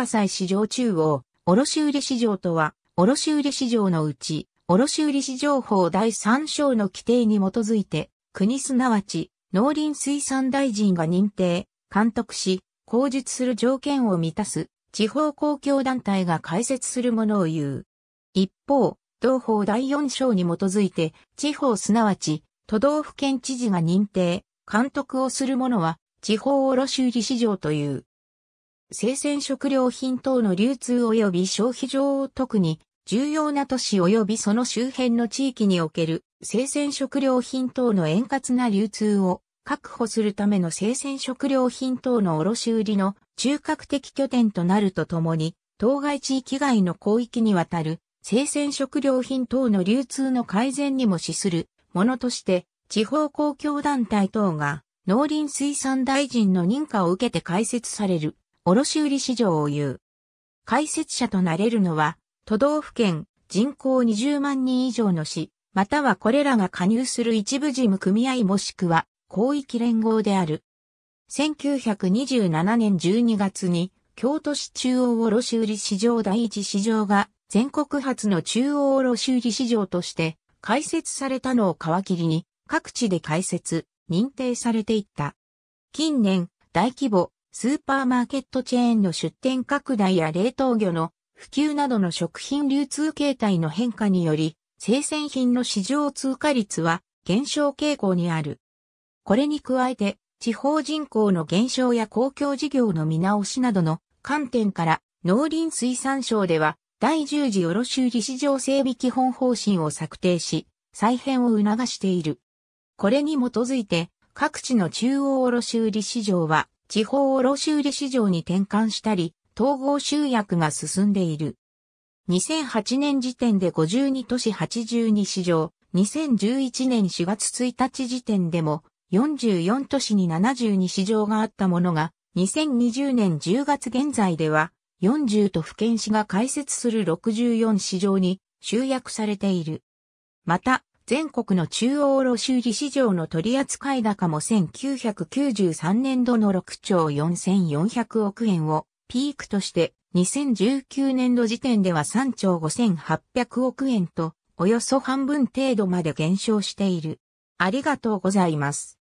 貨債市場中央、卸売市場とは、卸売市場のうち、卸売市場法第3章の規定に基づいて、国すなわち、農林水産大臣が認定、監督し、口述する条件を満たす、地方公共団体が開設するものを言う。一方、同法第4章に基づいて、地方すなわち、都道府県知事が認定、監督をするものは、地方卸売市場という。生鮮食料品等の流通及び消費上を特に重要な都市及びその周辺の地域における生鮮食料品等の円滑な流通を確保するための生鮮食料品等の卸売の中核的拠点となるとともに、当該地域外の広域にわたる生鮮食料品等の流通の改善にも資するものとして、地方公共団体等が農林水産大臣の認可を受けて開設される卸売市場を言う。解説者となれるのは、都道府県、人口20万人以上の市、またはこれらが加入する一部事務組合もしくは、広域連合である。1927年12月に、京都市中央卸売市場第一市場が、全国初の中央卸売市場として、開設されたのを皮切りに、各地で開設、認定されていった。近年、大規模、スーパーマーケットチェーンの出店拡大や冷凍魚の普及などの食品流通形態の変化により、生鮮品の市場通貨率は減少傾向にある。これに加えて、地方人口の減少や公共事業の見直しなどの観点から、農林水産省では、第10次卸売市場整備基本方針を策定し、再編を促している。これに基づいて、各地の中央卸売市場は、地方卸売市場に転換したり、統合集約が進んでいる。2008年時点で52都市82市場、2011年4月1日時点でも44都市に72市場があったものが、2020年10月現在では40都府県市が開設する64市場に集約されている。また、全国の中央卸売市場の取扱高も1993年度の6兆4400億円をピークとして2019年度時点では3兆5800億円とおよそ半分程度まで減少している。ありがとうございます。